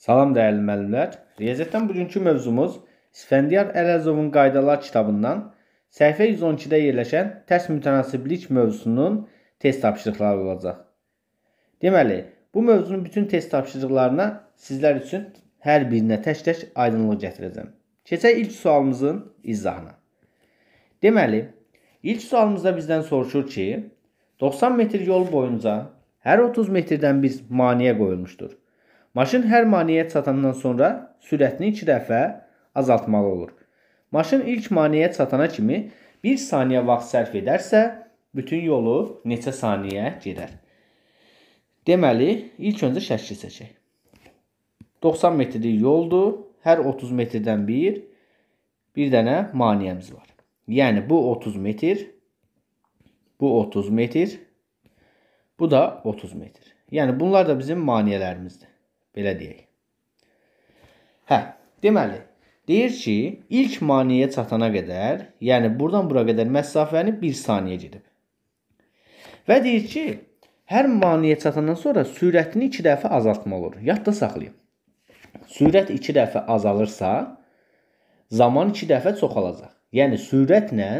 Salam dəyərli müəllimlər. Riyaziyyatdan bugünkü mövzumuz İsfəndiyar Ələzovun Qaydalar kitabından səhifə 112-də yerləşən tərs mütənasiblik mövzusunun test tapşırıqları olacaq. Deməli, bu mövzunun bütün test tapşırıqlarına sizlər üçün hər birinə tək-tək aydınlıq gətirəcəm. Keçək ilk sualımızın izahına. Deməli, ilk sualımızda bizdən soruşur ki, 90 metr yol boyunca hər 30 metrdən bir maneə qoyulmuşdur. Maşın hər maneəyə çatandan sonra sürətini 2 dəfə azaltmalı olur. Maşın ilk maneəyə çatana kimi 1 saniyə vaxt sərf edərsə, bütün yolu neçə saniyə gedər? Deməli, ilk öncə şəkli seçək. 90 metrlik yoldur. Hər 30 metrdən bir bir dənə maniyəmiz var. Yəni bu 30 metr, bu 30 metr, bu da 30 metr. Yəni bunlar da bizim maniyələrimizdir. Belə deyək. Hə, deməli deyir ki, ilk maneəyə çatana qədər, yəni burdan bura qədər məsafəni 1 saniyə gedib. Və deyir ki, hər maneəyə çatandan sonra sürətini 2 dəfə azaltmalı olur. Yadda saxlayın. Sürət 2 dəfə azalırsa, zaman 2 dəfə çoxalacaq. Yəni sürətlə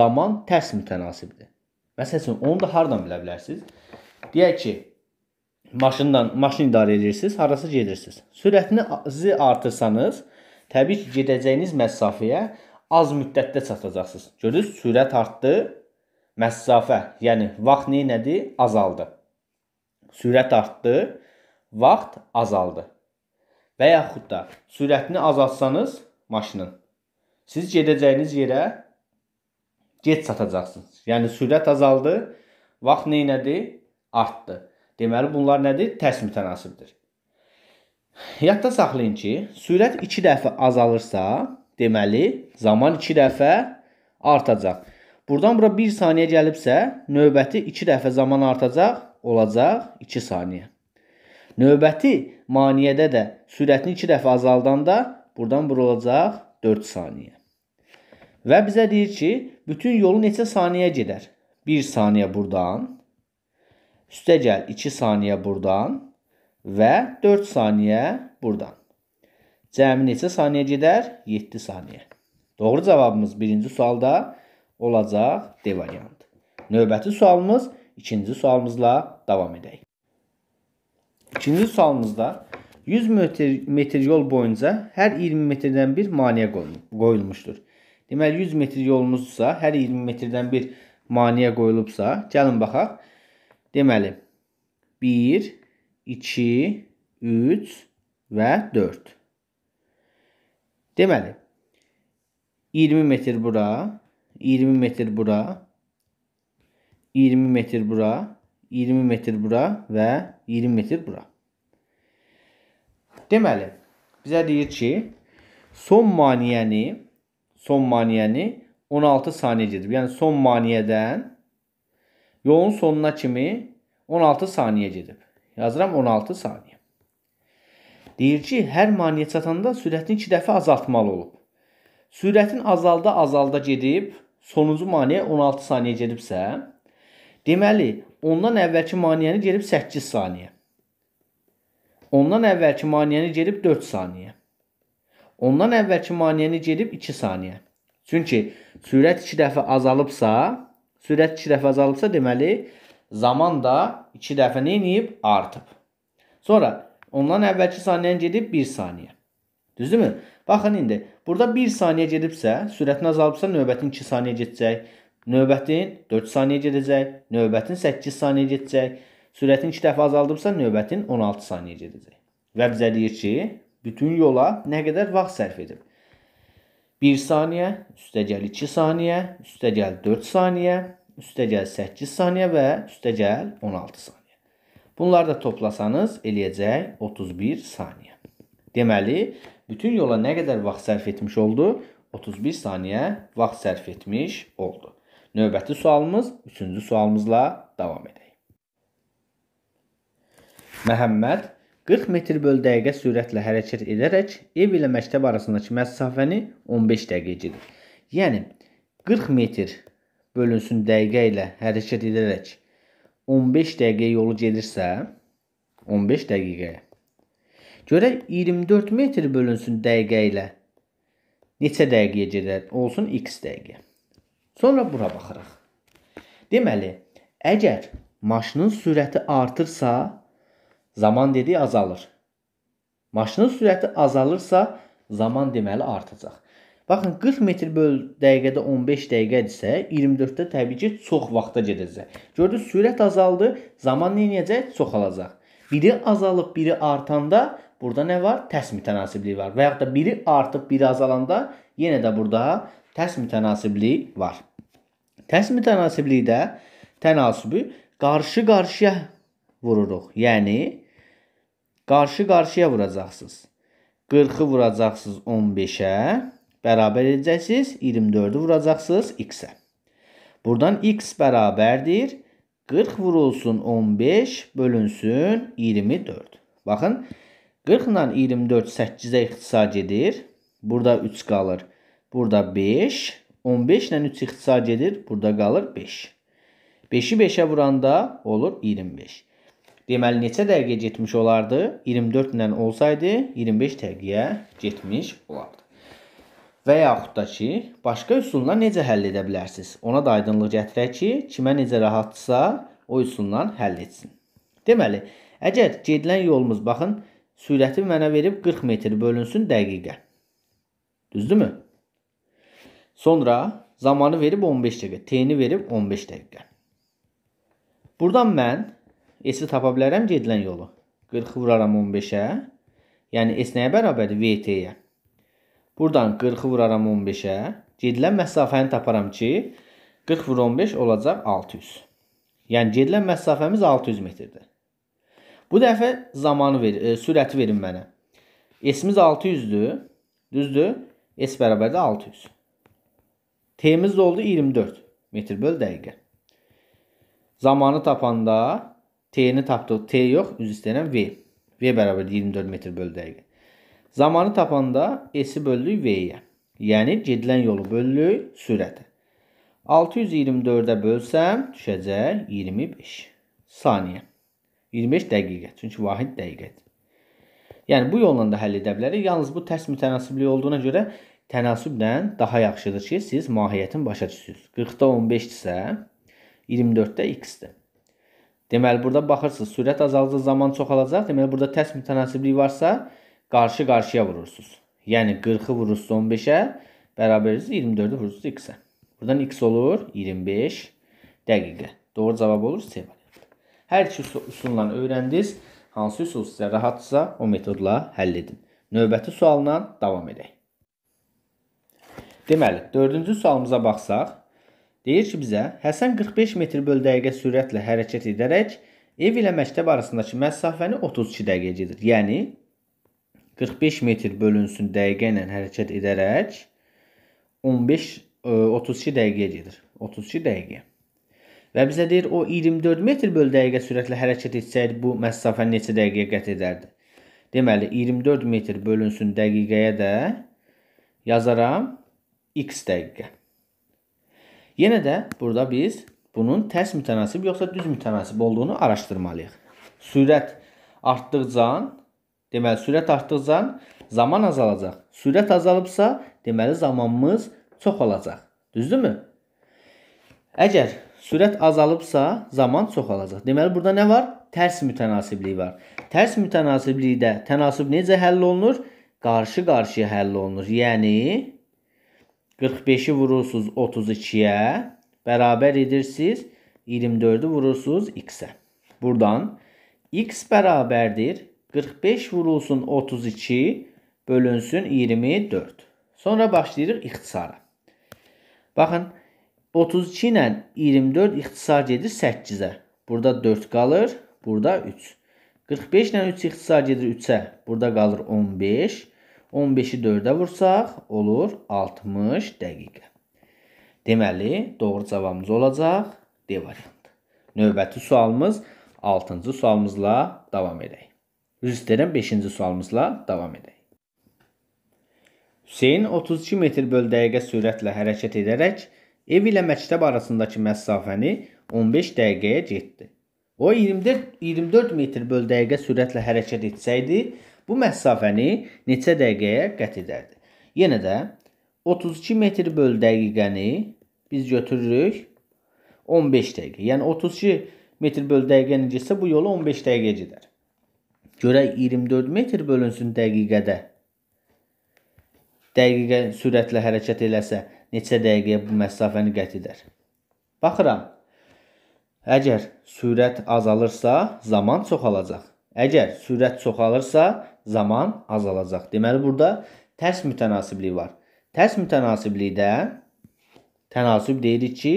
zaman tərs mütənasibdir. Məsələn, onu da hardan bilə bilərsiniz? Deyək ki, maşınla maşın idarə edirsiniz, harasa gedirsiniz. Sürətinizi artırsanız, təbii ki, gedəcəyiniz məsafəyə az müddətdə çatacaqsınız. Görürsüz, sürət artdı, məsafə, yəni vaxt nə nədir? Azaldı. Sürət artdı, vaxt azaldı. Və yaxud da sürətini azaltsanız maşının, siz gedəcəyiniz yerə gec çatacaqsınız. Yəni sürət azaldı, vaxt nə nədir? Artdı. Deməli bunlar nədir? Tərs mütənasibdir. Yadda saxlayın ki, sürət 2 dəfə azalırsa, deməli zaman 2 dəfə artacaq. Burdan bura 1 saniyə gəlibsə, növbəti 2 dəfə zaman artacaq, olacaq 2 saniyə. Növbəti maniyədə də sürətini 2 dəfə azaldanda burdan bura olacaq 4 saniyə. Və bizə deyir ki, bütün yolu neçə saniyə gedər? 1 saniyə burdan, Üstə gəl 2 saniyə burdan və 4 saniyə burdan. Cəmi neçə saniyə gedər? 7 saniyə. Doğru cavabımız birinci sualda olacaq D variantı. Növbəti sualımız ikinci sualımızla davam edək. İkinci sualımızda 100 metr, metr yol boyunca hər 20 metrdən bir maneə qoyulmuşdur. Deməli 100 metr yolumuzsa, hər 20 metrdən bir maneə qoyulubsa, gəlin baxaq. Deməli 1 2 3 və 4. Deməli 20 metr bura, 20 metr bura, 20 metr bura, 20 metr bura və 20 metr bura. Deməli, bizə deyir ki, son maniyəni, son maniyəni 16 saniyə gedib. Yəni son maniyədən Yolun sonuna kimi 16 saniyə gedib. Yazıram 16 saniyə. Deyir ki, hər maneə çatanda sürətini 2 dəfə azaltmalı olub. Sürətin azalda-azalda gedib sonuncu maneə 16 saniyə gedibsə, deməli ondan əvvəlki maneəni gedib 8 saniyə. Ondan əvvəlki maneəni gedib 4 saniyə. Ondan əvvəlki maneəni gedib 2 saniyə. Çünki sürət 2 dəfə azalıbsa, Sürət 2 dəfə azalıbsa, deməli zaman da 2 dəfə nə edib? Artıb. Sonra ondan əvvəlki saniyənin gedib 1 saniyə. Düzdürmü? Baxın indi. Burada 1 saniyə gedibsə, sürətin azalıbsa növbətin 2 saniyə gedəcək. Növbətin 4 saniyə gedəcək. Növbətin 8 saniyə gedəcək. Sürətin 2 dəfə azaldıbsa növbətin 16 saniyə gedəcək. Və bizə deyir ki, bütün yola nə qədər vaxt sərf edib? 1 saniyə, üstə gəl 2 saniyə, üstə gəl 4 saniyə, üstəgəl 8 saniyə və üstəgəl 16 saniyə. Bunları da toplasanız eləyəcək 31 saniyə. Deməli, bütün yola nə qədər vaxt sərf etmiş oldu? 31 saniyə vaxt sərf etmiş oldu. Növbəti sualımız 3-cü sualımızla davam edək. Məhəmməd 40 metr böl dəqiqə sürətlə hərəkət edərək ev ilə məktəb arasındakı məsafəni 15 dəqiqə gedir. Yəni 40 metr bölünsün dəqiqə ilə hərəkət edərək 15 dəqiqə yolu gedirsə 15 dəqiqəyə. Görək 24 metr bölünsün dəqiqə ilə neçə dəqiqəyə gedər? Olsun x dəqiqə. Sonra bura baxırıq. Deməli, əgər maşının sürəti artırsa, zaman dediyi azalır. Maşının sürəti azalırsa, zaman deməli artacaq. Baxın 40 metr böl dəqiqədə 15 dəqiqədirsə, 24-də təbii ki, çox vaxta gedəcək. Gördünüz, sürət azaldı, zaman nə edəcək? Çoxalacaq. Biri azalıb, biri artanda burada nə var? Tərs mütənasibliyi var. Və yaxud da biri artıb, biri azalanda yenə də burada tərs mütənasibliyi var. Tərs mütənasibliyi də tənasibi qarşı-qarşıya vururuq. Yəni qarşı-qarşıya vuracaqsınız. 40-ı vuracaqsınız 15-ə bərabər edəcəksiniz. 24-ü vuracaqsınız x-ə. Buradan x bərabərdir. 40 vurulsun 15 bölünsün 24. Baxın 40 ilə 24 8-ə ixtisar gedir. Burada 3 qalır. Burada 5. 15 ilə 3 ixtisar gedir. Burada qalır 5. 5-i 5-ə vuranda olur 25. Deməli neçə dəqiqə getmiş olardı? 24 ilə olsaydı 25 dəqiqəyə getmiş olardı və yaxud da ki, başqa üsulla necə həll edə bilərsiniz? Ona da aydınlıq gətirək ki, kimə necə rahatsa, o üsulla həll etsin. Deməli, əgər gedilən yolumuz baxın, sürəti mənə verib 40 metr bölünsün dəqiqə. Düzdürmü? Sonra zamanı verib 15 dəqiqə, t-ni verib 15 dəqiqə. Burdan mən s-i tapa bilərəm gedilən yolu. 40-ı vuraram 15-ə. Yəni s nəyə bərabərdir? VT-yə. Buradan 40-ı vuraram 15-ə. Gedilən məsafəni taparam ki, 40 vur 15 olacaq 600. Yəni gedilən məsafəmiz 600 metrdir. Bu dəfə zamanı ver, e, sürəti verin mənə. S-imiz 600-dür. Düzdür? S bərabərdir 600. T-imiz də oldu 24 metr böl dəqiqə. Zamanı tapanda T-ni tapdıq. T yox, üz istəyirəm V. V bərabərdir 24 metr böl dəqiqə. Zamanı tapanda S-i böldük V-yə. Yəni gedilən yolu böldük sürəti. 624-ə bölsəm düşəcək 25 saniyə. 25 dəqiqə. Çünki vahid dəqiqədir. Yəni bu yolla da həll edə bilərik. Yalnız bu tərs mütənasibliyi olduğuna görə tənasüblə daha yaxşıdır ki, siz mahiyyətini başa düşürsünüz. 40-da 15-dirsə 24-də x-dir. Deməli burada baxırsınız, sürət azaldığı zaman çoxalacaq. Deməli burada tərs mütənasiblik varsa, qarşı qarşıya vurursunuz. Yəni 40-ı vurursunuz 15-ə, bərabəriz 24-ü vurursunuz x-ə. Buradan x olur 25 dəqiqə. Doğru cavab olur C variantı. Hər iki üsulla öyrəndiniz. Hansı üsul sizə rahatsa o metodla həll edin. Növbəti sualla davam edək. Deməli, 4-cü sualımıza baxsaq, deyir ki bizə Həsən 45 metr böl dəqiqə sürətlə hərəkət edərək ev ilə məktəb arasındakı məsafəni 32 dəqiqə gedir. Yəni 45 metr bölünsün dəqiqə ilə hərəkət edərək 15 32 e, dəqiqəyə gedir. 32 dəqiqə. Və bizə deyir o 24 metr böl dəqiqə sürətlə hərəkət etsəydi bu məsafə neçə dəqiqəyə qət edərdi? Deməli 24 metr bölünsün dəqiqəyə də yazaram x dəqiqə. Yenə də burada biz bunun tərs mütənasib yoxsa düz mütənasib olduğunu araşdırmalıyıq. Sürət artdıqca Deməli sürət artdıqca zaman azalacaq. Sürət azalıbsa, deməli zamanımız çox olacaq. Düzdürmü? Əgər sürət azalıbsa, zaman çoxalacaq. Deməli burada nə var? Tərs mütənasibliyi var. Tərs mütənasibliyində tənasib necə həll olunur? Qarşı-qarşıya həll olunur. Yəni 45-i vurursunuz 32-yə, bərabər edirsiniz 24-ü vurursunuz x-ə. Buradan x bərabərdir 45 vurulsun 32 bölünsün 24. Sonra başlayırıq ixtisara. Baxın 32 ilə 24 ixtisar gedir 8-ə. Burada 4 qalır, burada 3. 45 ilə 3 ixtisar gedir 3-ə. Burada qalır 15. 15-i 4-ə vursaq olur 60 dəqiqə. Deməli, doğru cavabımız olacaq D variantı. Növbəti sualımız 6-cı sualımızla davam edək. Üzr istəyirəm 5-ci sualımızla davam edək. Hüseyn 32 metr böl dəqiqə sürətlə hərəkət edərək ev ilə məktəb arasındakı məsafəni 15 dəqiqəyə getdi. O 24 24 metr böl dəqiqə sürətlə hərəkət etsəydi, bu məsafəni neçə dəqiqəyə qət edərdi? Yenə də 32 metr böl dəqiqəni biz götürürük 15 dəqiqə. Yəni 32 metr böl dəqiqəni getsə bu yolu 15 dəqiqə gedər. Görək 24 metr bölünsün dəqiqədə. Dəqiqə sürətlə hərəkət eləsə, neçə dəqiqəyə bu məsafəni qət edər? Baxıram. Əgər sürət azalırsa, zaman çoxalacaq. Əgər sürət çoxalırsa, zaman azalacaq. Deməli burada tərs mütənasiblik var. Tərs mütənasiblikdə tənasüb deyirik ki,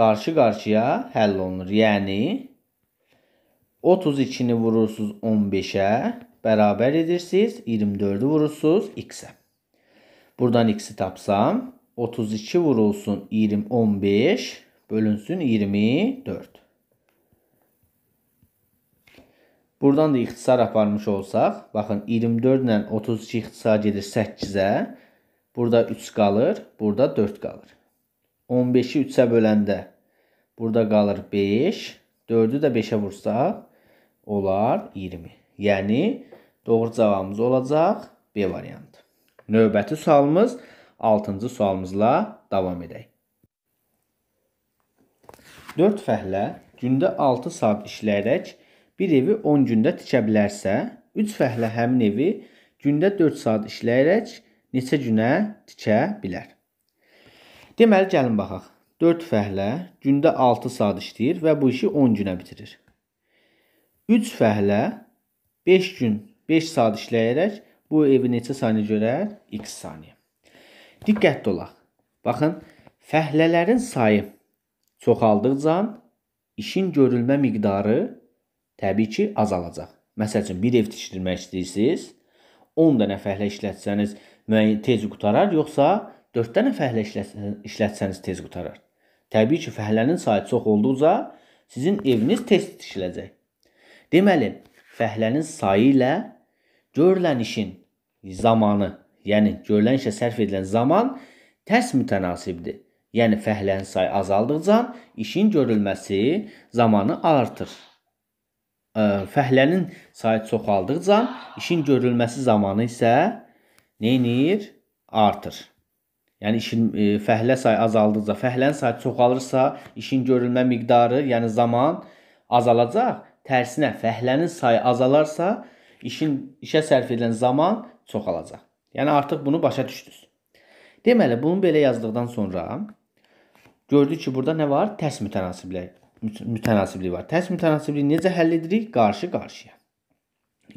qarşı-qarşıya həll olunur. Yəni 32-ni vurursunuz 15-ə, bərabər edirsiniz. 24-ü vurursunuz x-ə. Buradan x-i tapsam, 32 vurulsun 20, 15, bölünsün 24. Buradan da ixtisar aparmış olsaq, baxın 24 ilə 32 ixtisar gedir 8-ə. Burada 3 qalır, burada 4 qalır. 15-i 3-ə böləndə burada qalır 5, 4-ü də 5-ə vursaq olar 20. Yəni doğru cavabımız olacaq B variantı. Növbəti sualımız 6-cı sualımızla davam edək. 4 fəhlə gündə 6 saat işləyərək bir evi 10 gündə tikə bilərsə, 3 fəhlə həmin evi gündə 4 saat işləyərək neçə günə tikə bilər? Deməli gəlin baxaq. 4 fəhlə gündə 6 saat işləyir və bu işi 10 günə bitirir. 3 fəhlə 5 gün 5 saat işləyərək bu evi neçə saniyə görər? X saniyə. Diqqətli olaq. Baxın, fəhlələrin sayı çoxaldıqca işin görülmə miqdarı təbii ki, azalacaq. Məsəl üçün bir ev tikdirmək istəyirsiniz, 10 dənə fəhlə işlətsəniz müəyyən tez qutarar, yoxsa 4 dənə fəhlə işlətsəniz tez qutarar. Təbii ki, fəhlənin sayı çox olduqca sizin eviniz tez tikiləcək. Deməli, fəhlənin sayı ilə görülən işin zamanı, yəni görülən işə sərf edilən zaman tərs mütənasibdir. Yəni fəhlənin sayı azaldıqca işin görülməsi zamanı artır. Fəhlənin sayı çoxaldıqca işin görülməsi zamanı isə nəyinir? Artır. Yəni işin e, fəhlə sayı azaldıqca, fəhlənin sayı çoxalırsa, işin görülmə miqdarı, yəni zaman azalacaq Tərsinə fəhlənin sayı azalarsa, işin işə sərf edilən zaman çoxalacaq. Yəni artıq bunu başa düşdünüz. Deməli, bunu belə yazdıqdan sonra gördük ki, burada nə var? Tərs mütənasiblik mütənasiblik var. Tərs mütənasibliyi necə həll edirik? Qarşı-qarşıya.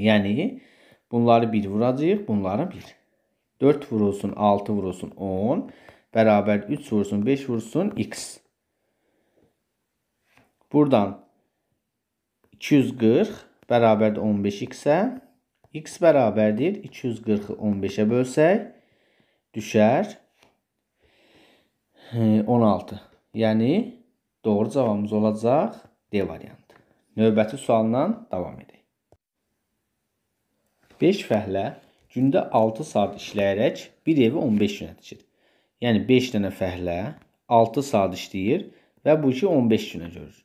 Yəni bunları 1 vuracağıq, bunları 1. 4 vurulsun, 6 vurulsun, 10 bərabər 3 vurulsun, 5 vurulsun, x. Buradan 240 bərabərdir 15x-ə. x bərabərdir 240-ı 15-ə bölsək düşər 16. E, yəni doğru cavabımız olacaq D variantı. Növbəti sualla davam edək. 5 fəhlə gündə 6 saat işləyərək bir evi 15 günə tikir. Yəni 5 dənə fəhlə 6 saat işləyir və bu işi 15 günə görür.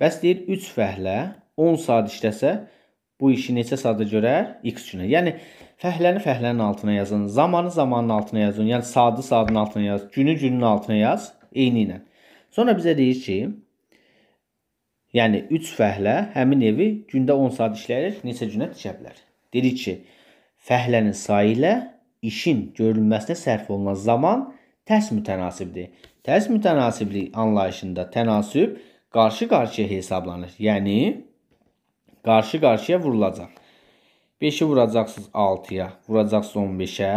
Bəs deyir 3 fəhlə 10 saat işləsə bu işi neçə saata görər? X günə. Yəni fəhləni fəhlənin altına yazın, zamanı zamanın altına yazın, yəni saatı saatın altına yaz, günü günün altına yaz, eyni ilə. Sonra bizə deyir ki, yəni 3 fəhlə həmin evi gündə 10 saat işləyərək neçə günə tikə bilər? Dedik ki, fəhlənin sayı ilə işin görülməsinə sərf olunan zaman tərs mütənasibdir. Tərs mütənasiblik anlayışında tənasüb qarşı-qarşıya hesablanır. Yəni qarşı-qarşıya vurulacaq. 5-i vuracaqsınız 6-ya, vuracaqsınız 15-ə,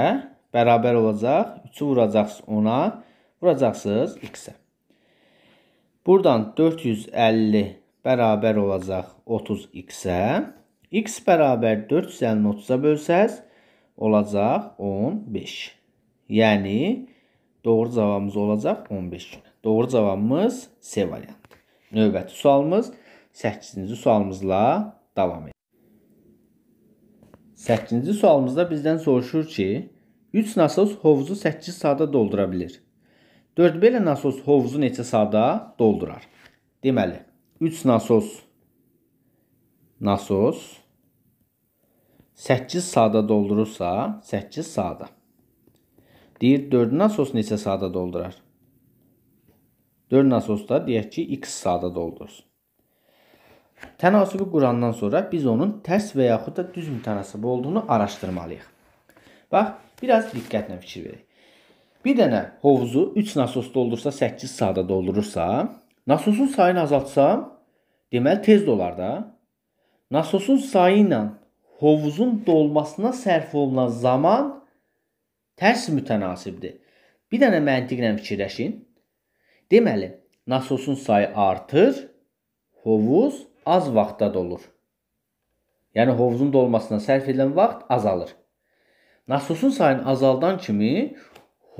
bərabər olacaq. 3-ü vuracaqsınız 10-a, vuracaqsınız x-ə. Buradan 450 bərabər olacaq 30x-ə. x bərabər 450-ni 30-a bölsəz, olacaq 15. Yəni, doğru cavabımız olacaq 15 günə. Doğru cavabımız C variantı. Növbəti sualımız 8-ci sualımızla davam edir. 8-ci sualımızda bizdən soruşur ki, 3 nasos hovuzu 8 saata doldura bilir. 4 belə nasos hovuzu neçə saata doldurar? Deməli, 3 nasos nasos 8 saata doldurursa, 8 saata. Deyir 4 nasos neçə saata doldurar? 4 nasosda deyək ki, x saata doldursun. Tənasibi qurandan sonra biz onun tərs və yaxud da düz mütənasibi olduğunu araşdırmalıyıq. Bax, biraz diqqətlə fikir verək. Bir dənə hovuzu 3 nasos doldursa 8 saata doldurursa, nasosun sayını azaltsam, deməli tez dolar da. Nasosun sayı ilə hovuzun dolmasına sərf olunan zaman tərs mütənasibdir. Bir dənə məntiqlə fikirləşin. Deməli, nasosun sayı artır, hovuz az vaxtda dolur. Yəni hovuzun dolmasına sərf edilən vaxt azalır. Nasosun sayını azaldan kimi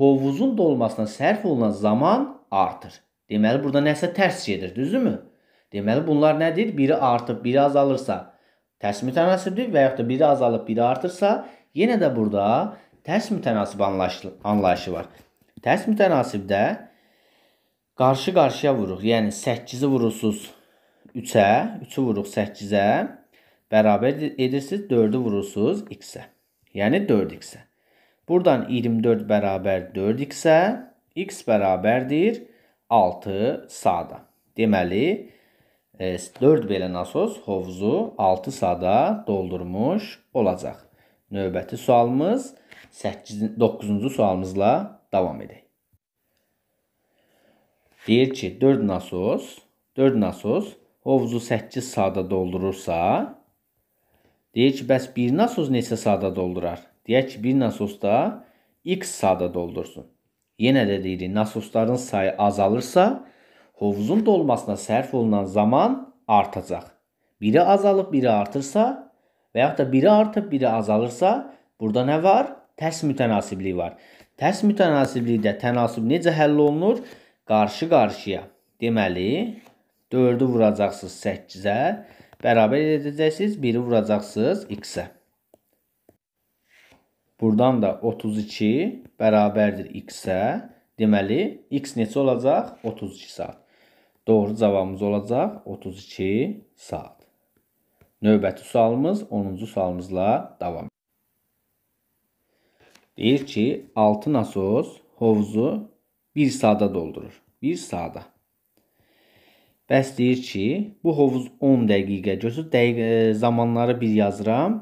hovuzun dolmasına sərf olunan zaman artır. Deməli burada nəsə tərs gedir, düzdürmü? Deməli bunlar nədir? Biri artıb, biri azalırsa tərs mütənasibdir və yaxud da biri azalıb, biri artırsa yenə də burada tərs mütənasib anlayışı, anlayışı var. Tərs mütənasibdə qarşı qarşıya vururuq. Yəni 8-i vurursunuz 3-ə, 3-ü vururuq 8-ə, bərabər edirsiniz 4-ü vurursunuz x-ə. Yəni 4x-ə. Buradan 24 bərabər 4x-ə, x bərabərdir 6 sağda. Deməli 4 e, belə nasos hovuzu 6 sağda doldurmuş olacaq. Növbəti sualımız 8 9-cu sualımızla davam edək. Deyir ki, 4 nasos, 4 nasos hovuzu 8 saata doldurursa, deyir ki, bəs 1 nasos neçə saata doldurar? Deyək ki, 1 nasos da x saata doldursun. Yenə də deyirik, nasosların sayı azalırsa, hovuzun dolmasına sərf olunan zaman artacaq. Biri azalıb, biri artırsa və yaxud da biri artıb, biri azalırsa, burada nə var? Tərs mütənasibliyi var. Tərs mütənasibliyi də tənasib necə həll olunur? qarşı qarşıya. Deməli 4-ü vuracaqsınız 8-ə, bərabər edəcəksiniz 1-i vuracaqsınız x-ə. Buradan da 32 bərabərdir x-ə. Deməli x neçə olacaq? 32 saat. Doğru cavabımız olacaq 32 saat. Növbəti sualımız 10-cu sualımızla davam. Deyir ki, 6 nasos hovuzu Bir saata doldurur. Bir saata. Bəs deyir ki, bu hovuz 10 dəqiqə götür. Dəqiq e, zamanları bir yazıram.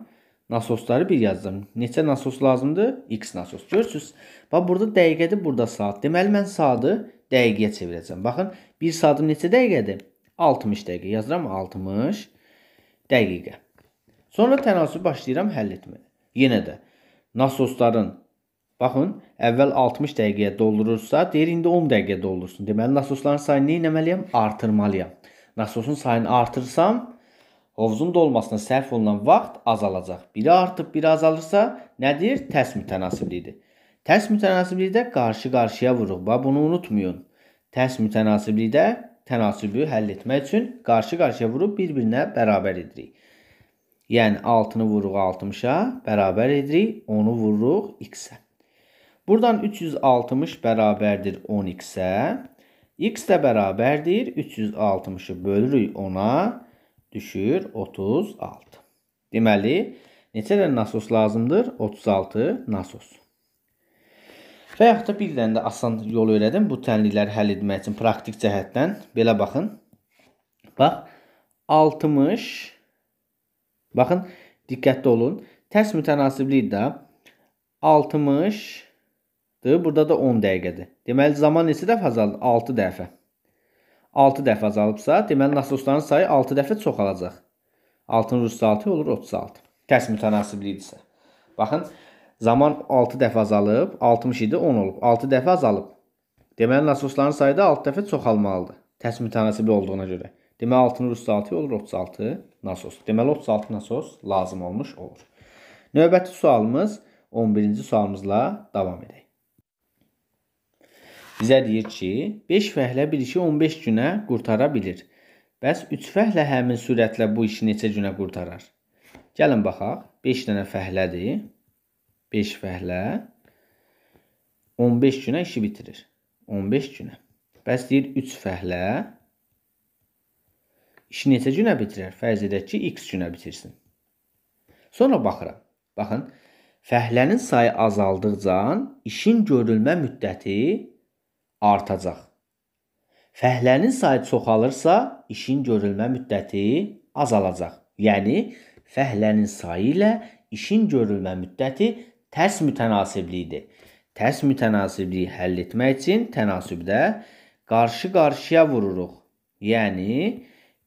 Nasosları bir yazdım. Neçə nasos lazımdır? X nasos. Görürsüz? Bax burada dəqiqədir, burada saat. Deməli mən saatı dəqiqəyə çevirəcəm. Baxın, 1 saatım neçə dəqiqədir? 60 dəqiqə yazıram, 60 dəqiqə. Sonra tənasübü başlayıram həll etməyə. Yenə də nasosların Baxın, əvvəl 60 dəqiqəyə doldurursa, deyir indi 10 dəqiqəyə doldursun. Deməli, nasosların sayını nə etməliyəm? Artırmalıyam. Nasosun sayını artırsam, Hovuzun dolmasına sərf olunan vaxt azalacaq. Biri artıb, biri azalırsa nədir? Tərs mütənasibliyidir. Tərs mütənasiblikdə qarşı-qarşıya vuruq. Bax bunu unutmayın. Tərs mütənasiblikdə tənasibi həll etmək üçün qarşı-qarşıya vurub bir-birinə bərabər edirik. Yəni 6-nı vururuq 60-a, bərabər edirik, 10-u vururuq x-ə. Buradan 360 bərabərdir 10x-ə. X də bərabərdir 360-ı bölürük 10-a düşür 36. Deməli, neçə dənə nasos lazımdır? 36 nasos. Və yaxud da bir dənə də asan yol öyrədim. Bu tənlikləri həll etmək üçün praktik cəhətdən. Belə baxın. Bax, 60. Baxın, diqqətli olun. Tərs mütənasibliyi də 60 Burada da 10 dəqiqədir. Deməli zaman neçə dəfə azaldı? 6 dəfə. 6 dəfə azalıbsa, deməli nasosların sayı 6 dəfə çoxalacaq. 6-nın üstü 6 olur 36. Tərs mütənasibliyi isə. Baxın, zaman 6 dəfə azalıb, 67 10 olub. 6 dəfə azalıb. Deməli nasosların sayı da 6 dəfə çoxalmalıdır. Tərs mütənasibli olduğuna görə. Deməli 6-nın üstü 6 olur 36 nasos. Deməli 36 nasos lazım olmuş olur. Növbəti sualımız 11-ci sualımızla davam edək. Bizə deyir ki, 5 fəhlə bir işi 15 günə qurtara bilir. Bəs 3 fəhlə həmin sürətlə bu işi neçə günə qurtarar? Gəlin baxaq. 5 dənə fəhlədir. 5 fəhlə 15 günə işi bitirir. 15 günə. Bəs deyir 3 fəhlə işi neçə günə bitirər? Fərz edək ki, x günə bitirsin. Sonra baxıram. Baxın, fəhlənin sayı azaldıqca işin görülmə müddəti artacaq. Fəhlənin sayı çoxalırsa, işin görülmə müddəti azalacaq. Yəni fəhlənin sayı ilə işin görülmə müddəti tərs mütənasibliyidir. Tərs mütənasibliyi həll etmək üçün tənasübdə qarşı-qarşıya vururuq. Yəni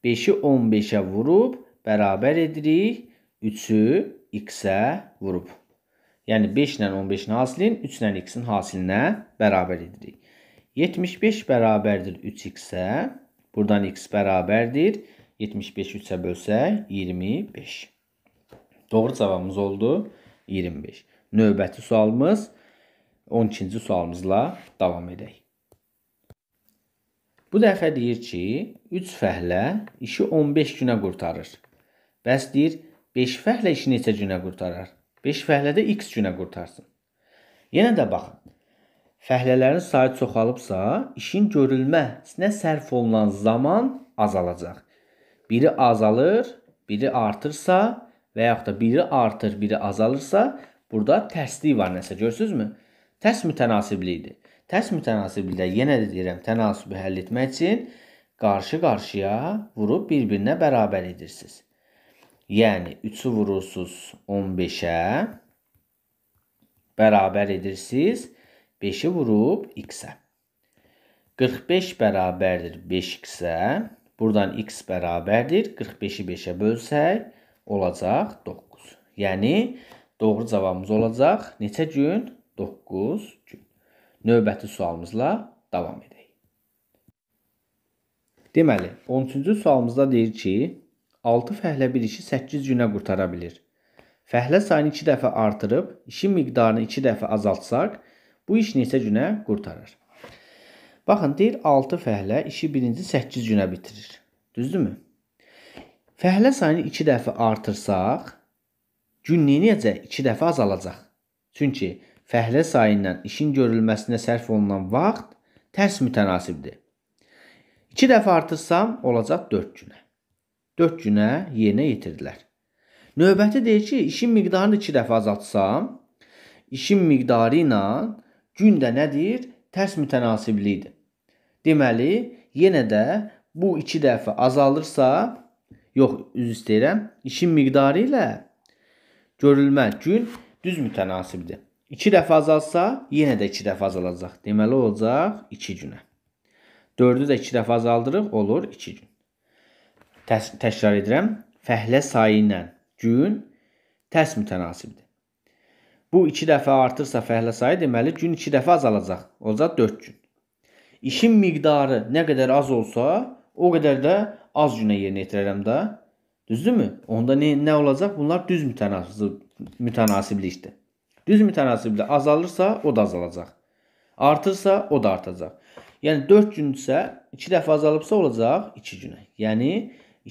5-i 15-ə vurub bərabər edirik 3-ü x-ə vurub. Yəni 5 ilə 15-in hasilin, 3 ilə x-in hasilinə bərabər edirik. 75 bərabərdir 3x-ə. Buradan x bərabərdir. 75-i 3-ə bölsək 25. Doğru cavabımız oldu 25. Növbəti sualımız 12-ci sualımızla davam edək. Bu dəfə deyir ki, 3 fəhlə işi 15 günə qurtarır. Bəs deyir, 5 fəhlə işi neçə günə qurtarar? 5 fəhlədə x günə qurtarsın. Yenə də baxın fəhlələrin sayı çoxalıbsa, işin görülməsinə sərf olunan zaman azalacaq. Biri azalır, biri artırsa və yaxud da biri artır, biri azalırsa, burada tərslik var nəsə görürsüzmü? Tərs mütənasibliyidir. Tərs mütənasibliyə yenə də deyirəm, tənasibi həll etmək üçün qarşı-qarşıya vurub bir-birinə bərabər edirsiniz. Yəni 3-ü vurursunuz 15-ə, bərabər edirsiniz 5-i vurub x-ə. 45 bərabərdir 5x-ə. Buradan x bərabərdir. 45-i 5-ə bölsək olacaq 9. Yəni doğru cavabımız olacaq neçə gün? 9 gün. Növbəti sualımızla davam edək. Deməli, 13-cü sualımızda deyir ki, 6 fəhlə bir işi 8 günə qurtara bilir. Fəhlə sayını 2 dəfə artırıb, işin miqdarını 2 dəfə azaltsaq, Bu iş neçə günə qurtarar? Baxın, deyir 6 fəhlə işi birinci 8 günə bitirir. Düzdürmü? Fəhlə sayını 2 dəfə artırsaq, gün neyəcək? 2 dəfə azalacaq. Çünki fəhlə sayı ilə işin görülməsinə sərf olunan vaxt tərs mütənasibdir. 2 dəfə artırsam olacaq 4 günə. 4 günə yerinə yetirdilər. Növbəti deyir ki, işin miqdarını 2 dəfə azaltsam, işin miqdarı ilə gün də nədir? Tərs mütənasibliyidir. Deməli, yenə də bu 2 dəfə azalırsa, yox, üzr istəyirəm, işin miqdarı ilə görülmə gün düz mütənasibdir. 2 dəfə azalsa, yenə də 2 dəfə azalacaq. Deməli olacaq 2 günə. 4-ü də 2 dəfə azaldırıq, olur 2 gün. Təs təkrar edirəm, fəhlə sayı ilə gün tərs mütənasibdir. Bu 2 dəfə artırsa fəhlə sayı deməli gün 2 dəfə azalacaq. Olacaq 4 gün. İşin miqdarı nə qədər az olsa, o qədər də az günə yerinə yetirərəm də. Düzdürmü? Onda nə, nə olacaq? Bunlar düz mütənasib mütənasiblikdir. Düz mütənasiblik azalırsa, o da azalacaq. Artırsa, o da artacaq. Yəni 4 günsə 2 dəfə azalıbsa olacaq 2 günə. Yəni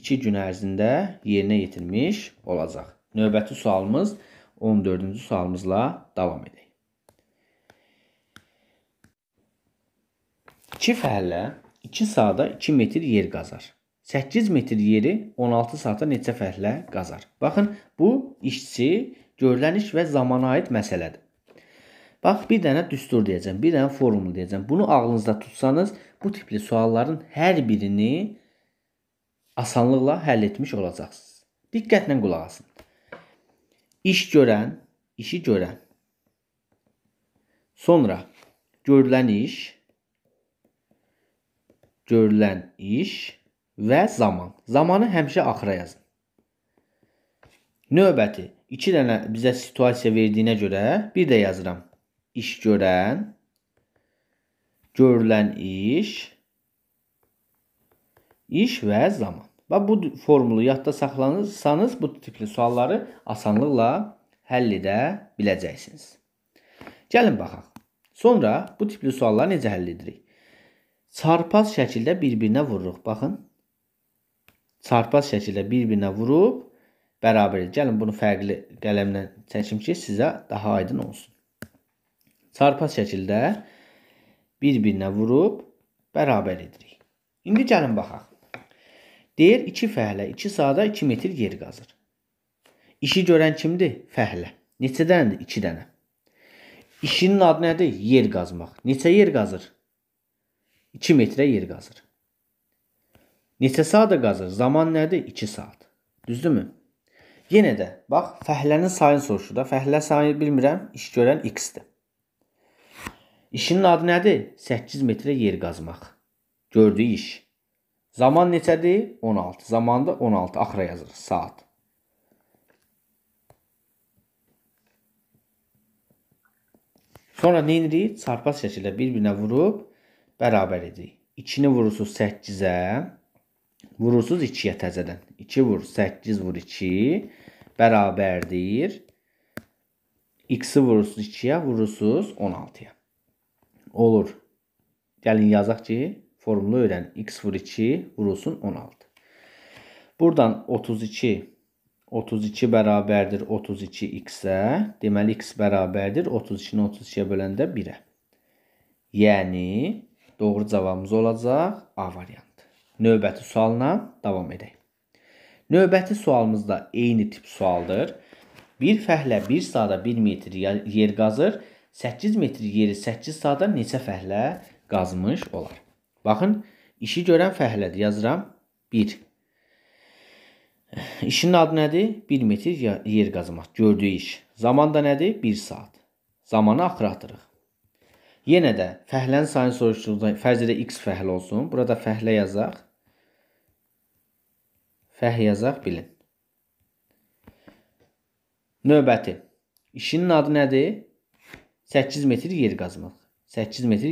2 gün ərzində yerinə yetirmiş olacaq. Növbəti sualımız 14-cü sualımızla davam edək. İki fəhlə 2 saata 2 metr yer qazar. 8 metr yeri 16 saata neçə fəhlə qazar? Baxın, bu işçi, görülən iş və zamana aid məsələdir. Bax, bir dənə düstur deyəcəm, bir dənə formul deyəcəm. Bunu ağlınızda tutsanız, bu tipli sualların hər birini asanlıqla həll etmiş olacaqsınız. Diqqətlə qulaq asın. İş görən, işi görən. Sonra görülən iş, görülən iş və zaman. Zamanı həmişə axıra yazın. Növbəti 2 dənə bizə situasiya verdiyinə görə bir də yazıram. İş görən, görülən iş, iş və zaman. Və bu formulu yadda saxlanırsanız bu tipli sualları asanlıqla həll edə biləcəksiniz. Gəlin baxaq. Sonra bu tipli sualları necə həll edirik? Çarpaz şəkildə bir-birinə vururuq. Baxın. Çarpaz şəkildə bir-birinə vurub bərabər. Gəlin bunu fərqli qələmlə çəkim ki, sizə daha aydın olsun. Çarpaz şəkildə bir-birinə vurub bərabər edirik. İndi gəlin baxaq. Deyir 2 fəhlə, 2 saata 2 metr yer qazır. İşi görən kimdir? Fəhlə. Neçə dənədir? 2 dənə. İşinin adı nədir? Yer qazmaq. Neçə yer qazır? 2 metrə yer qazır. Neçə saata qazır? Zaman nədir? 2 saat. Düzdürmü? Yenə də bax, fəhlənin sayını soruşur da. Fəhlə sayını bilmirəm, iş görən x-dir. İşinin adı nədir? 8 metrə yer qazmaq. Gördüyü iş. Zaman neçədir? 16. Zamanda 16 axıra yazırıq saat. Sonra nə edirik? Çarpaz şəkildə bir-birinə vurub bərabər edirik. 2-ni vurursunuz 8-ə, vurursunuz 2-yə təzədən. 2 vur 8 vur 2 bərabərdir. X-i vurursunuz 2-yə, vurursunuz 16-ya. Olur. Gəlin yazaq ki, formunu öyrən. X02 vurulsun 16. Buradan 32 32 bərabərdir 32 x-ə. Deməli x bərabərdir 32-ni 32-yə böləndə 1-ə. Yəni doğru cavabımız olacaq A variantı. Növbəti sualına davam edək. Növbəti sualımız da eyni tip sualdır. Bir fəhlə 1 saata 1 metr yer qazır. 8 metr yeri 8 saata neçə fəhlə qazmış olar? Baxın, işi görən fəhlədir. Yazıram 1. İşin adı nədir? 1 metr yer qazmaq. Gördüyü iş. Zaman da nədir? 1 saat. Zamanı axıra atırıq. Yenə də fəhlənin sayını soruşduqda fərz edək x fəhl olsun. Burada fəhlə yazaq. Fəh yazaq bilin. Növbəti. İşinin adı nədir? 8 metr yer qazmaq. 8 metr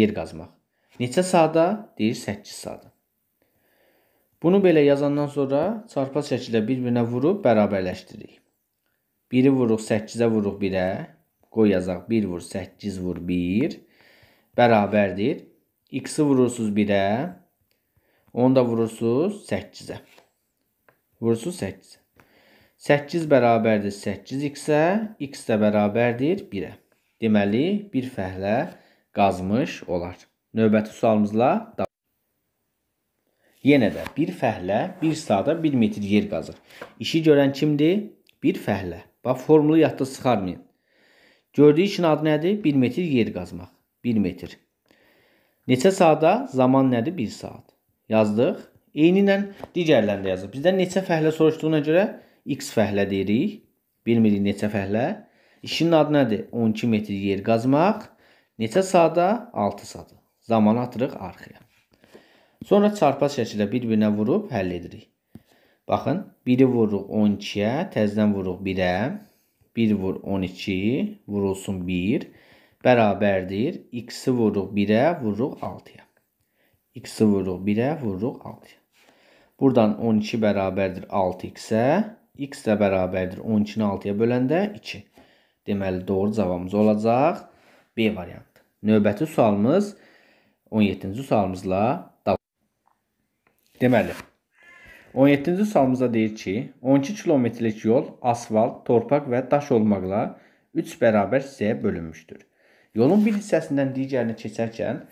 yer qazmaq. Neçə saata? Deyir 8 saata. Bunu belə yazandan sonra çarpaz şəkildə bir-birinə vurub bərabərləşdiririk. 1-i vuruq 8-ə vuruq 1-ə. Qoy yazaq 1 vur 8 vur 1 bərabərdir. X-i vurursunuz 1-ə. Onu da vurursunuz 8-ə. Vurursunuz 8-ə. 8 bərabərdir 8x-ə, x də bərabərdir 1-ə. Deməli, bir fəhlə qazmış olar. Növbəti sualımızla davam. Yenə də bir fəhlə bir saata 1 metr yer qazır. İşi görən kimdir? Bir fəhlə. Bax formulu yadda sıxarmayın. Gördüyü işin adı nədir? 1 metr yer qazmaq. 1 metr. Neçə saata? Zaman nədir? 1 saat. Yazdıq. Eyni ilə digərlərini də yazır. Bizdən neçə fəhlə soruşduğuna görə x fəhlə deyirik. Bilmirik neçə fəhlə. İşin adı nədir? 12 metr yer qazmaq. Neçə saata? 6 saata. Zamanı atırıq arxaya. Sonra çarpaz şəkildə bir-birinə vurub həll edirik. Baxın, 1-i vururuq 12-yə, təzdən vururuq 1-ə. 1 vur 12, vurulsun 1, bərabərdir. X-i vururuq 1-ə, vururuq 6-ya. X-i vururuq 1-ə, vururuq 6-ya. Buradan 12 bərabərdir 6x-ə, x də bərabərdir 12-ni 6-ya böləndə 2. Deməli, doğru cavabımız olacaq B variantı. Növbəti sualımız 17-ci sualımızla davam. Deməli, 17-ci sualımızda deyir ki, 12 kilometrlik yol asfalt, torpaq və daş olmaqla 3 bərabər hissəyə bölünmüşdür. Yolun bir hissəsindən digərinə keçərkən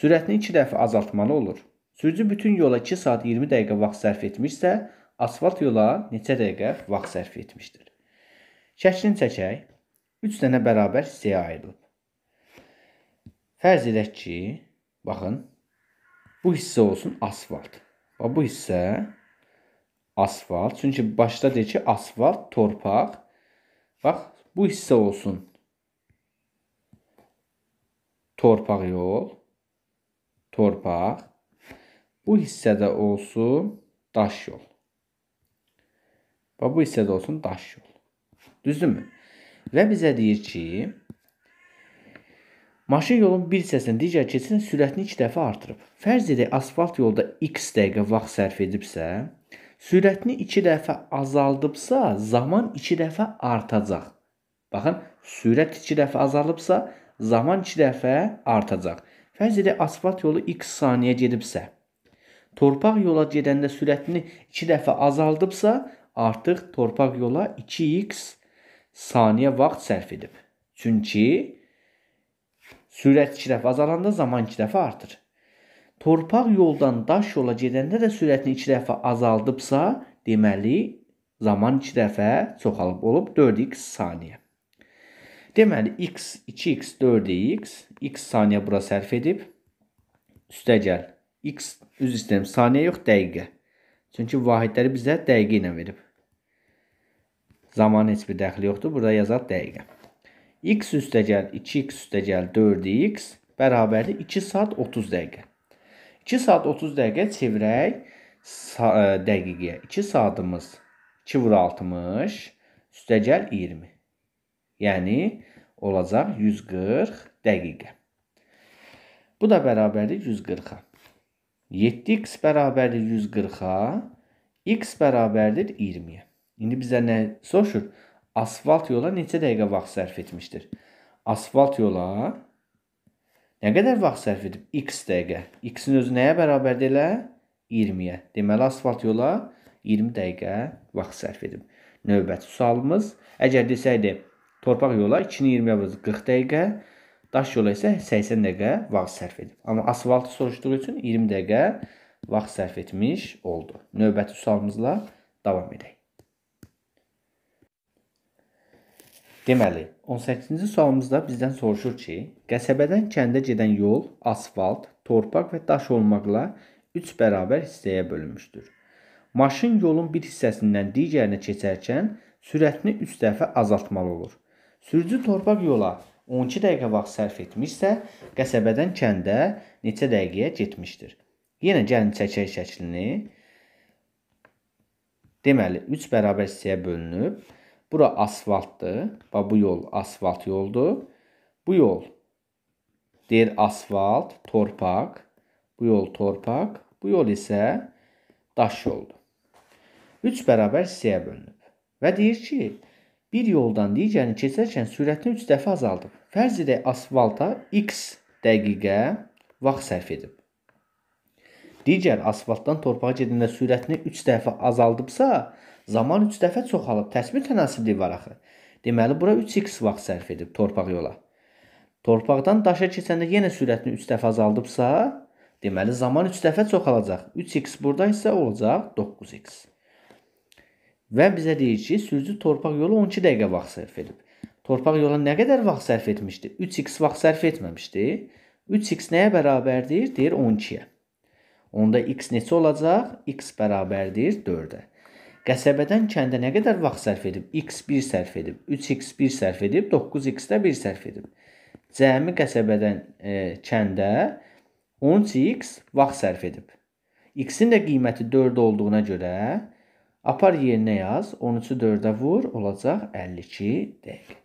sürətini 2 dəfə azaltmalı olur. Sürücü bütün yola 2 saat 20 dəqiqə vaxt sərf etmişsə, asfalt yola neçə dəqiqə vaxt sərf etmişdir? Şəklini çəkək. 3 dənə bərabər hissəyə ayrılıb. Fərz edək ki, Baxın. Bu hissə olsun asfalt. Və bu hissə asfalt. Çünki başda deyir ki, asfalt, torpaq. Bax, bu hissə olsun torpaq yol, torpaq. Bu hissədə olsun daş yol. Və bu hissədə olsun daş yol. Düzdürmü? Və bizə deyir ki, Maşın yolun bir hissəsindən digər keçsin sürətini 2 dəfə artırıb. Fərz edək asfalt yolda x dəqiqə vaxt sərf edibsə, sürətini 2 dəfə azaldıbsa, zaman 2 dəfə artacaq. Baxın, sürət 2 dəfə azalıbsa, zaman 2 dəfə artacaq. Fərz edək asfalt yolu x saniyə gedibsə, torpaq yola gedəndə sürətini 2 dəfə azaldıbsa, artıq torpaq yola 2x saniyə vaxt sərf edib. Çünki Sürət iki dəfə azalanda zaman iki dəfə artır. Torpaq yoldan daş yola gedəndə də sürətini iki dəfə azaldıbsa, deməli zaman iki dəfə çoxalıb olub 4x saniyə. Deməli x 2x 4x x saniyə bura sərf edib üstəgəl x üz istəyirəm saniyə yox dəqiqə. Çünki vahidləri bizə dəqiqə ilə verib. Zaman heç bir dəxli yoxdur. Burada yazaq dəqiqə x üstəgəl 2x üstəgəl 4x bərabərdir 2 saat 30 dəqiqə. 2 saat 30 dəqiqə çevirək sa e, dəqiqəyə. 2 saatımız 2 vur 60 üstəgəl 20. Yəni olacaq 140 dəqiqə. Bu da bərabərdir 140-a. 7x bərabərdir 140-a, x bərabərdir 20-yə. İndi bizə nə soruşur? asfalt yola neçə dəqiqə vaxt sərf etmişdir? Asfalt yola nə qədər vaxt sərf edib? X dəqiqə. X-in özü nəyə bərabərdir elə? 20-yə. Deməli asfalt yola 20 dəqiqə vaxt sərf edib. Növbəti sualımız, əgər desəydi, torpaq yola 2-ni 20-yə vurdu 40 dəqiqə, daş yola isə 80 dəqiqə vaxt sərf edib. Amma asfaltı soruşduğu üçün 20 dəqiqə vaxt sərf etmiş oldu. Növbəti sualımızla davam edək. Deməli, 18-ci sualımızda bizdən soruşur ki, qəsəbədən kəndə gedən yol asfalt, torpaq və daş olmaqla 3 bərabər hissəyə bölünmüşdür. Maşın yolun bir hissəsindən digərinə keçərkən sürətini 3 dəfə azaltmalı olur. Sürücü torpaq yola 12 dəqiqə vaxt sərf etmişsə, qəsəbədən kəndə neçə dəqiqəyə getmişdir? Yenə gəlin çəkək şəklini. Deməli, 3 bərabər hissəyə bölünüb Bura asfaltdır. Bax bu yol asfalt yoldur. Bu yol deyir asfalt, torpaq. Bu yol torpaq, bu yol isə daş yoldur. 3 bərabər hissəyə bölünüb. Və deyir ki, bir yoldan digərini keçərkən sürətini 3 dəfə azaldıb. Fərz edək asfalta x dəqiqə vaxt sərf edib. Digər asfaltdan torpağa gedəndə sürətini 3 dəfə azaldıbsa, Zaman 3 dəfə çoxalıb. Təkmil tənasibliyi var axı. Deməli bura 3x vaxt sərf edib torpaq yola. Torpaqdan daşa keçəndə yenə sürətini 3 dəfə azaldıbsa, deməli zaman 3 dəfə çoxalacaq. 3x burada isə olacaq 9x. Və bizə deyir ki, sürücü torpaq yolu 12 dəqiqə vaxt sərf edib. Torpaq yola nə qədər vaxt sərf etmişdi? 3x vaxt sərf etməmişdi. 3x nəyə bərabərdir? Deyir 12-yə. Onda x neçə olacaq? x bərabərdir 4-ə qəsəbədən kəndə nə qədər vaxt sərf edib? X1 sərf edib, 3x1 sərf edib, 9x-də 1 sərf edib. Cəmi qəsəbədən e, kəndə 13x vaxt sərf edib. X-in də qiyməti 4 olduğuna görə apar yerinə yaz, 13-ü 4-ə vur, olacaq 52 dəqiqə.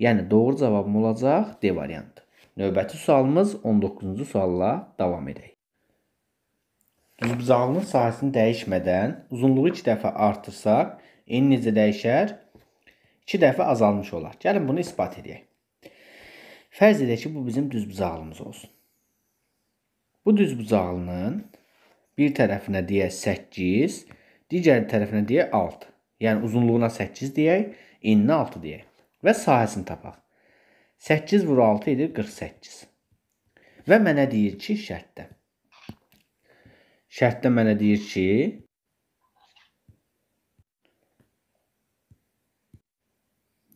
Yəni doğru cavabım olacaq D variantı. Növbəti sualımız 19-cu sualla davam edək. Zibzağının sahəsini dəyişmədən uzunluğu 2 dəfə artırsaq, n necə dəyişər? 2 dəfə azalmış olar. Gəlin bunu isbat edək. Fərz edək ki, bu bizim düzbucaqlımız olsun. Bu düzbucaqlının bir tərəfinə deyə 8, digər tərəfinə deyə 6. Yəni uzunluğuna 8 deyək, eninə 6 deyək və sahəsini tapaq. 8 vur 6 edir 48. Və mənə deyir ki, şərtdə Şərtdə mənə deyir ki,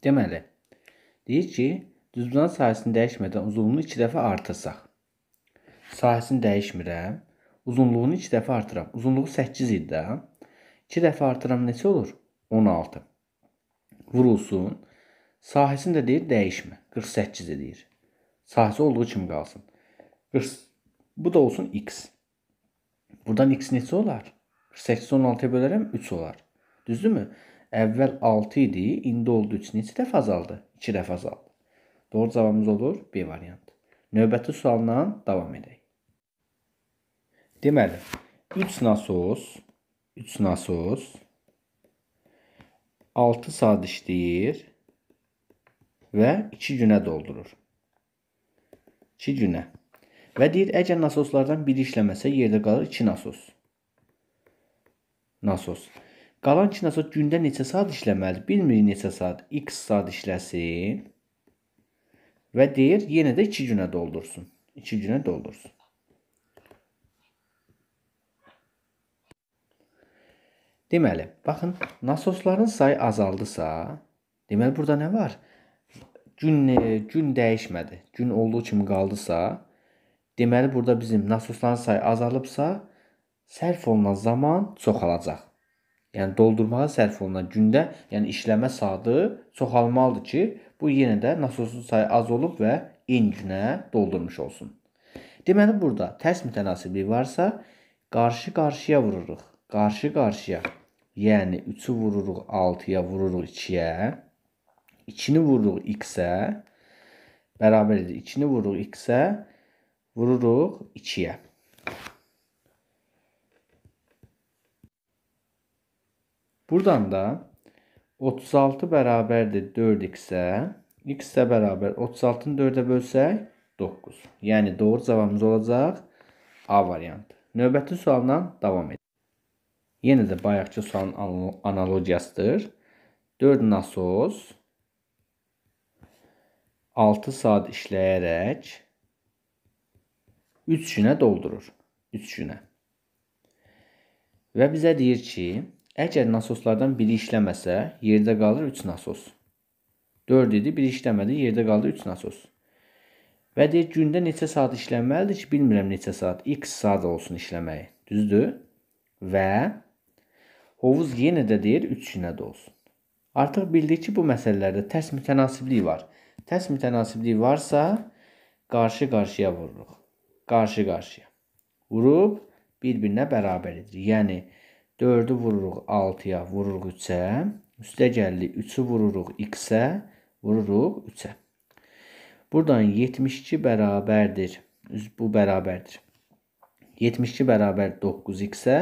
deməli, deyir ki, düzbunan sahəsini dəyişmədən uzunluğunu 2 dəfə artırsaq. Sahəsini dəyişmirəm, uzunluğunu 2 dəfə artıram. Uzunluğu 8 idi də. 2 dəfə artıram neçə olur? 16. Vurulsun. Sahəsini də deyir dəyişmə. 48 edir. Sahəsi olduğu kimi qalsın. 40, bu da olsun x. Buradan x neçə olar? 8-i 16-ya bölərəm 3 olar. Düzdürmü? Əvvəl 6 idi, indi oldu 3. Neçə dəfə azaldı? 2 dəfə azaldı. Doğru cavabımız olur B variantı. Növbəti sualla davam edək. Deməli, 3 nasos, 3 nasos 6 saat işləyir və 2 günə doldurur. 2 günə. Və deyir, əgər nasoslardan biri işləməsə, yerdə qalır 2 nasos. Nasos. Qalan 2 nasos gündə neçə saat işləməlidir? Bilmirik neçə saat. X saat işləsin. Və deyir, yenə də 2 günə doldursun. 2 günə doldursun. Deməli, baxın, nasosların sayı azaldısa, deməli burada nə var? Gün gün dəyişmədi. Gün olduğu kimi qaldısa, Deməli burada bizim nasosların sayı azalıbsa, sərf olunan zaman çoxalacaq. Yəni doldurmağa sərf olunan gündə, yəni işləmə saatı çoxalmalıdır ki, bu yenə də nasosun sayı az olub və in günə doldurmuş olsun. Deməli burada tərs mütənasibliyi varsa, qarşı-qarşıya vururuq. Qarşı-qarşıya. Yəni 3-ü vururuq 6-ya, vururuq 2-yə. 2-ni vururuq x-ə. Bərabər edir. 2-ni vururuq x-ə vururuq 2-yə. Buradan da 36 bərabərdir 4 x-ə, x də bərabər 36-nı 4-ə bölsək 9. Yəni doğru cavabımız olacaq A variantı. Növbəti sualla davam edək. Yenə də bayaqçı sualın analogiyasıdır. 4 nasos 6 saat işləyərək üçünə doldurur. Üçünə. Və bizə deyir ki, əgər nasoslardan biri işləməsə, yerdə qalır 3 nasos. 4 idi, biri işləmədi, yerdə qaldı 3 nasos. Və deyir, gündə neçə saat işlənməlidir ki, bilmirəm neçə saat, x saat olsun işləməyi. Düzdür? Və hovuz yenə də deyir 3 günə də olsun. Artıq bildik ki, bu məsələlərdə tərs mütənasiblik var. Tərs mütənasiblik varsa, qarşı-qarşıya vururuq qarşı-qarşıya vurub bir-birinə bərabər edir. Yəni 4-ü vururuq 6-ya, vururuq 3-ə, üstəgəlli 3-ü vururuq x-ə, vururuq 3-ə. Buradan 72 bərabərdir. Bu bərabərdir. 72 bərabər 9x-ə,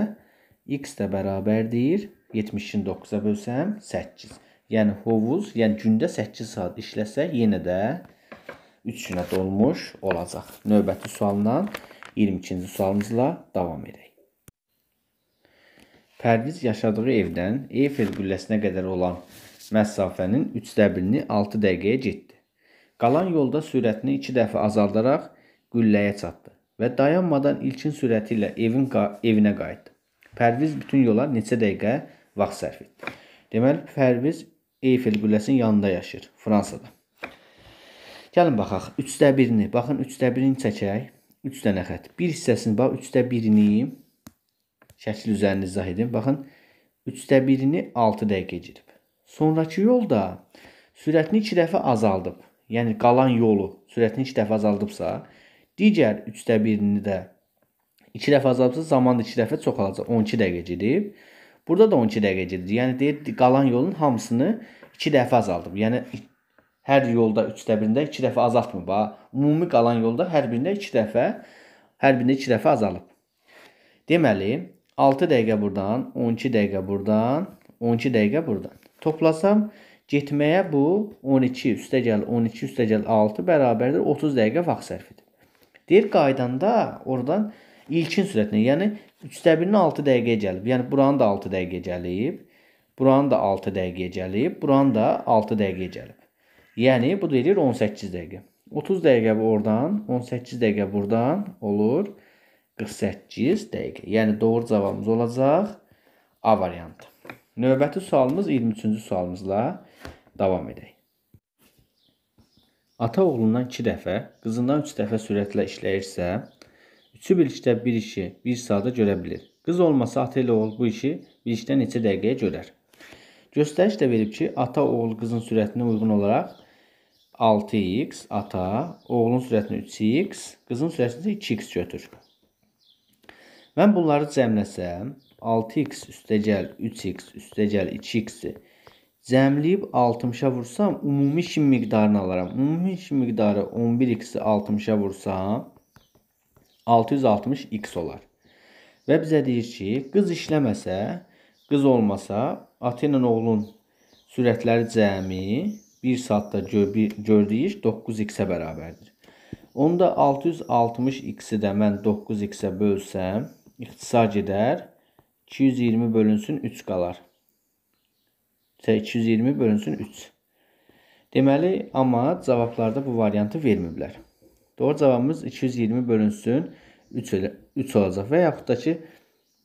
x də bərabərdir. 70-in 9-a bölsəm 8. Yəni hovuz, yəni gündə 8 saat işləsək yenə də 3 günə dolmuş olacaq. Növbəti sualdan 22-ci sualımızla davam edək. Pərviz yaşadığı evdən Eyfel qülləsinə qədər olan məsafənin 3də birini 6 dəqiqəyə getdi. Qalan yolda sürətini 2 dəfə azaldaraq qülləyə çatdı və dayanmadan ilkin sürəti ilə evin qa evinə qayıtdı. Pərviz bütün yola neçə dəqiqə vaxt sərf etdi. Deməli Pərviz Eyfel qülləsinin yanında yaşayır, Fransada. Gəlin baxaq. 3-də 1-ni. Baxın 3-də 1-ni çəkək. 3 dənə xətt. Bir hissəsini bax 3-də 1-ni şəkil üzərində izah edin. Baxın 3-də 1-ni 6 dəqiqə gedib. Sonrakı yolda sürətini 2 dəfə azaldıb. Yəni qalan yolu sürətini 2 dəfə azaldıbsa, digər 3-də 1-ni də 2 dəfə azaldıbsa, zaman da 2 dəfə çoxalacaq. 12 dəqiqə gedib. Burada da 12 dəqiqə gedir. Yəni deyir qalan yolun hamısını 2 dəfə azaldıb. Yəni Hər yolda üçdə birində iki dəfə azaltmır. Bax, ümumi qalan yolda hər birində iki dəfə, hər birində iki dəfə azalıb. Deməli, 6 dəqiqə burdan, 12 dəqiqə burdan, 12 dəqiqə burdan. Toplasam, getməyə bu 12 üstə gəl, 12 üstə gəl 6 bərabərdir 30 dəqiqə vaxt sərf edir. Deyir, qaydanda oradan ilkin sürətlə, yəni 3də 1-nin 6 dəqiqəyə gəlib. Yəni buranın da 6 dəqiqəyə gəlib. Buranın da 6 dəqiqəyə gəlib. Buranın da 6 dəqiqəyə gəlib. Yəni bu da eləyir 18 dəqiqə. 30 dəqiqə bu oradan, 18 dəqiqə burdan olur 48 dəqiqə. Yəni doğru cavabımız olacaq A variantı. Növbəti sualımız 23-cü sualımızla davam edək. Ata oğlundan 2 dəfə, qızından 3 dəfə sürətlə işləyirsə, üçü birlikdə bir işi 1 saata görə bilir. Qız olmasa ata ilə oğul bu işi birlikdə neçə dəqiqəyə görər? Göstəriş də verib ki, ata oğul qızın sürətinə uyğun olaraq 6x ata, oğlun sürətini 3x, qızın sürətini 2x götür. Mən bunları cəmləsəm, 6x üstəgəl 3x üstəgəl 2x-i cəmləyib 60-a vursam, ümumi işin miqdarını alaram. Ümumi işin miqdarı 11x-i 60-a vursam, 660x olar. Və bizə deyir ki, qız işləməsə, qız olmasa, ata ilə oğlun sürətləri cəmi 1 saatte gördüyü iş 9x-ə bərabərdir. Onda 660x-i də mən 9x-ə bölsəm, ixtisar gedər, 220 bölünsün 3 qalar. 220 bölünsün 3. Deməli, amma cavablarda bu variantı vermiblər. Doğru cavabımız 220 bölünsün 3, elə, 3 olacaq və yaxud da ki,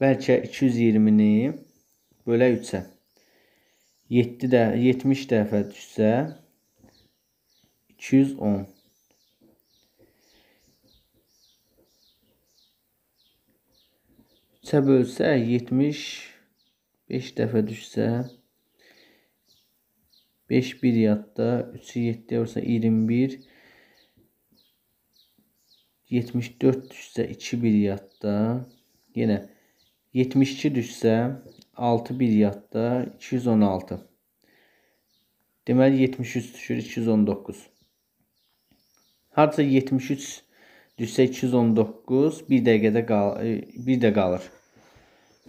bəlkə 220-ni bölə 3-ə. 7 də 70 dəfə düşsə 210 3-ə bölsə 75 dəfə düşsə 5 1 yadda 3-ü 7-yə vursa 21 74 düşsə 2 1 yadda yenə 72 düşsə 6 bir yatda 216. Deməli 73 düşür 219. Harca 73 düşsə 219 1 dəqiqədə qal 1 e, də qalır.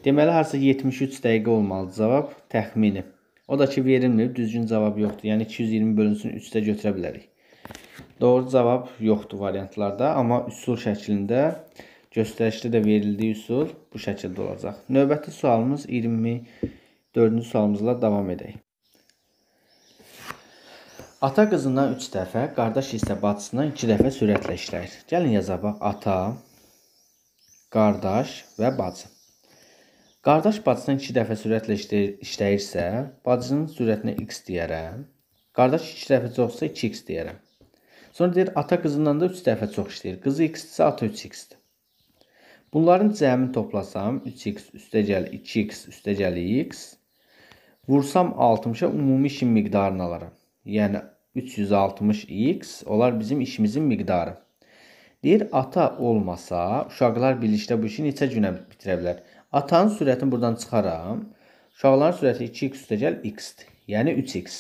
Deməli harca 73 dəqiqə olmalı cavab təxmini. O da ki verilmir, düzgün cavab yoxdur. Yəni 220 bölünsün 3-də götürə bilərik. Doğru cavab yoxdur variantlarda, amma üsul şəklində Göstərişdə də verildiyi üsul bu şəkildə olacaq. Növbəti sualımız 24-cü sualımızla davam edək. Ata qızına 3 dəfə, qardaş isə bacısına 2 dəfə sürətlə işləyir. Gəlin yazaq ata, qardaş və bacı. Qardaş bacısına 2 dəfə sürətlə işləyirsə, bacının sürətinə x deyərəm. Qardaş 2 dəfə çoxsa 2x deyərəm. Sonra deyir ata qızından da 3 dəfə çox işləyir. Qızı x-dirsə ata 3x-dir. Bunların cəmini toplasam 3x üstəgəl 2x üstəgəl x vursam 60-a ümumi işin miqdarını alaram. Yəni 360x olar bizim işimizin miqdarı. Deyir ata olmasa uşaqlar birlikdə bu işi neçə günə bitirə bilər? Atanın sürətini buradan çıxaram. Uşaqların sürəti 2x üstəgəl x-dir. Yəni 3x.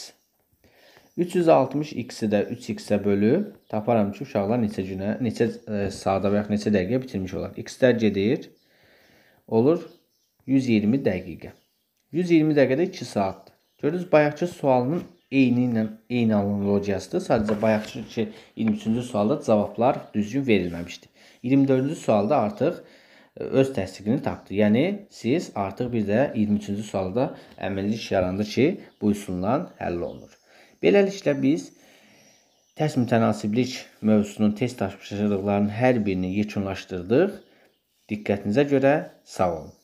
360x-i də 3x-ə bölüb taparam ki, uşaqlar neçə günə, neçə e, saata və yaxud neçə dəqiqə bitirmiş olar. X-lər gedir. Olur 120 dəqiqə. 120 dəqiqədə 2 saatdır. Gördünüz, bayaqçı sualının eyni ilə eyni analogiyasıdır. Sadəcə bayaqçı 23-cü sualda cavablar düzgün verilməmişdi. 24-cü sualda artıq e, öz təsdiqini tapdı. Yəni siz artıq bir də 23-cü sualda əməlli iş yarandı ki, bu üsulla həll olunur. Beləliklə biz tərs mütənasiblik mövzusunun test tapşırıqlarının hər birini yekunlaşdırdıq. Diqqətinizə görə sağ olun.